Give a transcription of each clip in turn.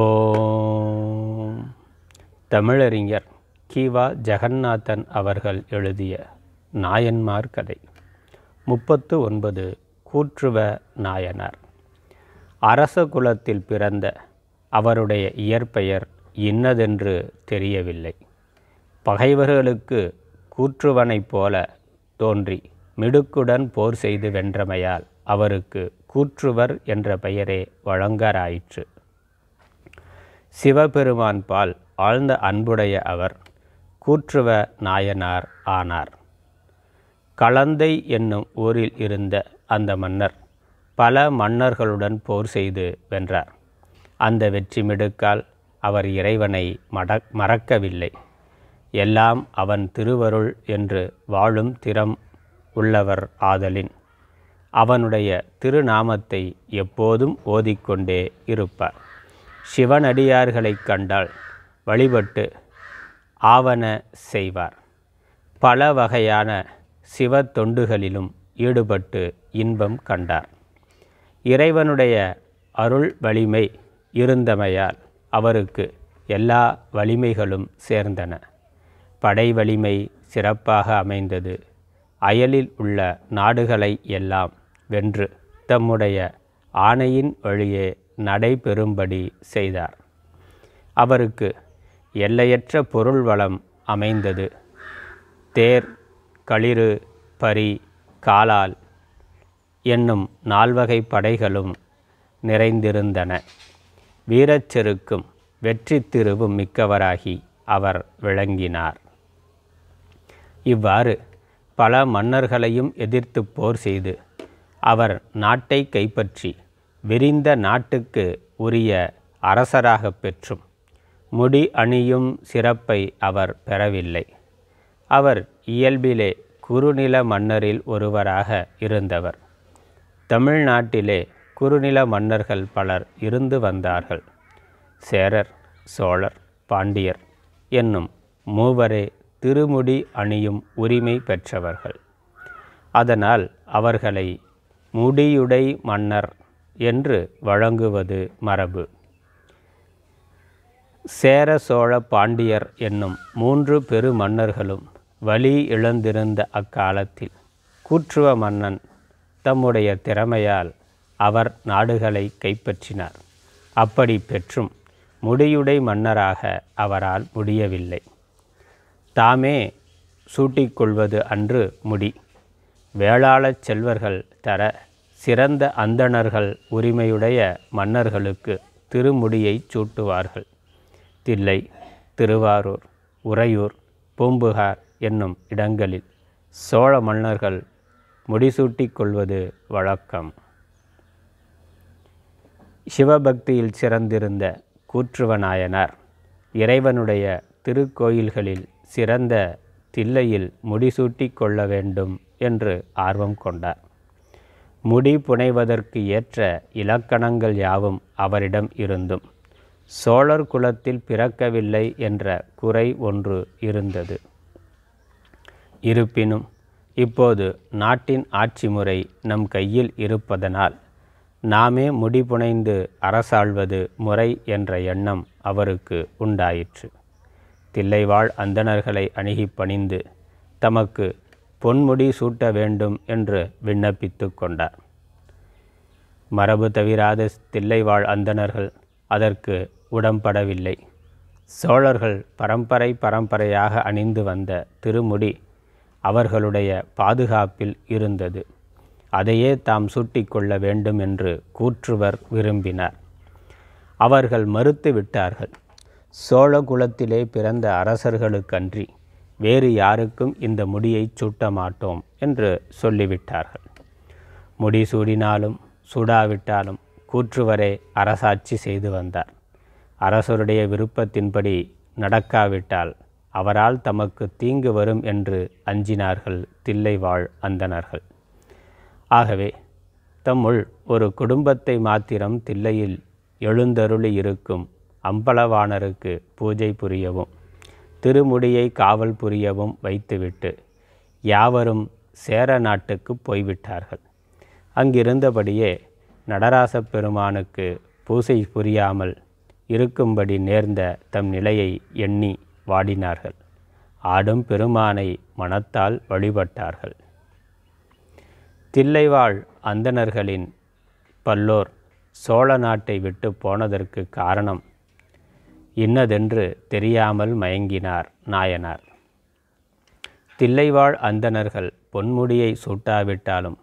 ஓம் தமிழறிஞர் கீவா ஜெகநாதன் அவர்கள் எழுதிய நாயன்மார் கதை முப்பத்து ஒன்பது கூற்றுவ நாயனார் அரச குலத்தில் பிறந்த அவருடைய இயற்பெயர் இன்னதென்று தெரியவில்லை பகைவர்களுக்கு கூற்றுவனைப் போல தோன்றி மிடுக்குடன் போர் செய்து வென்றமையால் அவருக்கு கூற்றுவர் என்ற பெயரே வழங்கராயிற்று சிவபெருமான் பால் ஆழ்ந்த அன்புடைய அவர் கூற்றுவ நாயனார் ஆனார் கலந்தை என்னும் ஊரில் இருந்த அந்த மன்னர் பல மன்னர்களுடன் போர் செய்து வென்றார் அந்த வெற்றி மிடுக்கால் அவர் இறைவனை மட மறக்கவில்லை எல்லாம் அவன் திருவருள் என்று வாழும் திறம் உள்ளவர் ஆதலின் அவனுடைய திருநாமத்தை எப்போதும் ஓதிக்கொண்டே இருப்பார் சிவனடியார்களைக் கண்டால் வழிபட்டு ஆவன செய்வார் பல வகையான சிவ தொண்டுகளிலும் ஈடுபட்டு இன்பம் கண்டார் இறைவனுடைய அருள் வலிமை இருந்தமையால் அவருக்கு எல்லா வலிமைகளும் சேர்ந்தன படை வலிமை சிறப்பாக அமைந்தது அயலில் உள்ள நாடுகளை எல்லாம் வென்று தம்முடைய ஆணையின் வழியே நடைபெறும்படி செய்தார் அவருக்கு எல்லையற்ற பொருள் வளம் அமைந்தது தேர் களிறு பரி காலால் என்னும் நால்வகை படைகளும் நிறைந்திருந்தன வீரச்செருக்கும் வெற்றி திருவும் மிக்கவராகி அவர் விளங்கினார் இவ்வாறு பல மன்னர்களையும் எதிர்த்து போர் செய்து அவர் நாட்டை கைப்பற்றி விரிந்த நாட்டுக்கு உரிய அரசராக பெற்றும் முடி அணியும் சிறப்பை அவர் பெறவில்லை அவர் இயல்பிலே குறுநில மன்னரில் ஒருவராக இருந்தவர் தமிழ்நாட்டிலே குறுநில மன்னர்கள் பலர் இருந்து வந்தார்கள் சேரர் சோழர் பாண்டியர் என்னும் மூவரே திருமுடி அணியும் உரிமை பெற்றவர்கள் அதனால் அவர்களை முடியுடை மன்னர் என்று வழங்குவது மரபு சேர சோழ பாண்டியர் என்னும் மூன்று பெரு மன்னர்களும் வழி இழந்திருந்த அக்காலத்தில் கூற்றுவ மன்னன் தம்முடைய திறமையால் அவர் நாடுகளை கைப்பற்றினார் அப்படி பெற்றும் முடியுடை மன்னராக அவரால் முடியவில்லை தாமே சூட்டிக்கொள்வது அன்று முடி வேளாள செல்வர்கள் தர சிறந்த அந்தணர்கள் உரிமையுடைய மன்னர்களுக்கு திருமுடியை சூட்டுவார்கள் தில்லை திருவாரூர் உறையூர் பூம்புகார் என்னும் இடங்களில் சோழ மன்னர்கள் முடிசூட்டிக் கொள்வது வழக்கம் சிவபக்தியில் சிறந்திருந்த கூற்றுவநாயனார் இறைவனுடைய திருக்கோயில்களில் சிறந்த தில்லையில் முடிசூட்டிக் கொள்ள வேண்டும் என்று ஆர்வம் கொண்டார் முடி புனைவதற்கு ஏற்ற இலக்கணங்கள் யாவும் அவரிடம் இருந்தும் சோழர் குலத்தில் பிறக்கவில்லை என்ற குறை ஒன்று இருந்தது இருப்பினும் இப்போது நாட்டின் ஆட்சி முறை நம் கையில் இருப்பதனால் நாமே முடிபுனைந்து அரசாள்வது முறை என்ற எண்ணம் அவருக்கு உண்டாயிற்று தில்லைவாழ் அந்தணர்களை அணுகி பணிந்து தமக்கு பொன்முடி சூட்ட வேண்டும் என்று விண்ணப்பித்து கொண்டார் மரபு தவிராத தில்லைவாழ் அந்தணர்கள் அதற்கு உடம்படவில்லை சோழர்கள் பரம்பரை பரம்பரையாக அணிந்து வந்த திருமுடி அவர்களுடைய பாதுகாப்பில் இருந்தது அதையே தாம் சூட்டிக்கொள்ள வேண்டும் என்று கூற்றுவர் விரும்பினார் அவர்கள் மறுத்து விட்டார்கள் சோழ குலத்திலே பிறந்த அரசர்களுக்கன்றி வேறு யாருக்கும் இந்த முடியை சூட்ட மாட்டோம் என்று சொல்லிவிட்டார்கள் முடி சூடினாலும் சூடாவிட்டாலும் கூற்றுவரே அரசாட்சி செய்து வந்தார் அரசருடைய விருப்பத்தின்படி நடக்காவிட்டால் அவரால் தமக்கு தீங்கு வரும் என்று அஞ்சினார்கள் வாழ் அந்தனர்கள் ஆகவே தம்முள் ஒரு குடும்பத்தை மாத்திரம் தில்லையில் எழுந்தருளி இருக்கும் அம்பலவாணருக்கு பூஜை புரியவும் திருமுடியை காவல் புரியவும் வைத்துவிட்டு யாவரும் சேர நாட்டுக்கு போய்விட்டார்கள் அங்கிருந்தபடியே நடராச பெருமானுக்கு பூசை புரியாமல் இருக்கும்படி நேர்ந்த தம் நிலையை எண்ணி வாடினார்கள் ஆடும் பெருமானை மனத்தால் வழிபட்டார்கள் தில்லைவாழ் அந்தணர்களின் பல்லோர் சோழ நாட்டை விட்டு போனதற்கு காரணம் இன்னதென்று தெரியாமல் மயங்கினார் நாயனார் தில்லைவாழ் அந்தணர்கள் பொன்முடியை சூட்டாவிட்டாலும்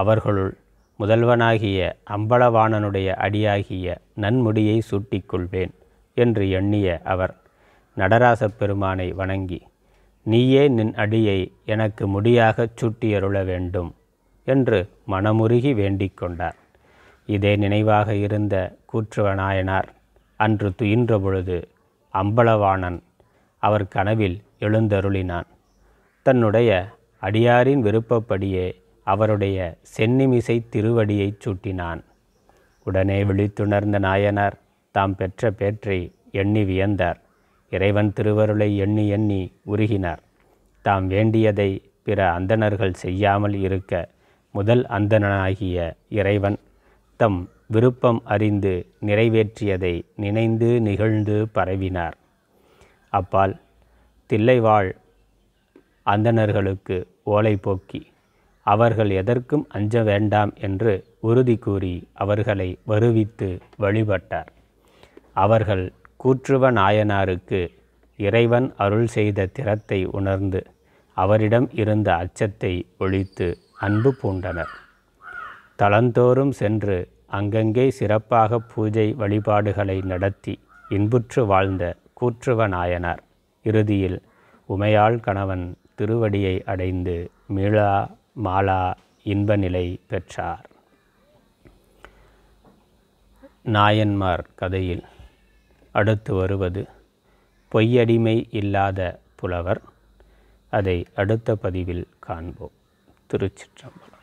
அவர்களுள் முதல்வனாகிய அம்பலவாணனுடைய அடியாகிய நன்முடியை சூட்டிக்கொள்வேன் என்று எண்ணிய அவர் நடராச பெருமானை வணங்கி நீயே நின் அடியை எனக்கு முடியாகச் சூட்டியருள வேண்டும் என்று மனமுருகி வேண்டிக் கொண்டார் இதே நினைவாக இருந்த கூற்றுவநாயனார் அன்று துயின்ற பொழுது அம்பலவாணன் அவர் கனவில் எழுந்தருளினான் தன்னுடைய அடியாரின் விருப்பப்படியே அவருடைய சென்னிமிசை திருவடியைச் சூட்டினான் உடனே விழித்துணர்ந்த நாயனார் தாம் பெற்ற பேற்றை எண்ணி வியந்தார் இறைவன் திருவருளை எண்ணி எண்ணி உருகினார் தாம் வேண்டியதை பிற அந்தணர்கள் செய்யாமல் இருக்க முதல் அந்தணனாகிய இறைவன் தம் விருப்பம் அறிந்து நிறைவேற்றியதை நினைந்து நிகழ்ந்து பரவினார் அப்பால் தில்லைவாழ் அந்தணர்களுக்கு ஓலை போக்கி அவர்கள் எதற்கும் அஞ்ச வேண்டாம் என்று உறுதி கூறி அவர்களை வருவித்து வழிபட்டார் அவர்கள் கூற்றுவ நாயனாருக்கு இறைவன் அருள் செய்த திறத்தை உணர்ந்து அவரிடம் இருந்த அச்சத்தை ஒழித்து அன்பு பூண்டனர் தளந்தோறும் சென்று அங்கங்கே சிறப்பாக பூஜை வழிபாடுகளை நடத்தி இன்புற்று வாழ்ந்த கூற்றுவ நாயனார் இறுதியில் உமையாள் கணவன் திருவடியை அடைந்து மீளா மாலா இன்ப நிலை பெற்றார் நாயன்மார் கதையில் அடுத்து வருவது பொய்யடிமை இல்லாத புலவர் அதை அடுத்த பதிவில் காண்போம் திருச்சிற்றம்பலம்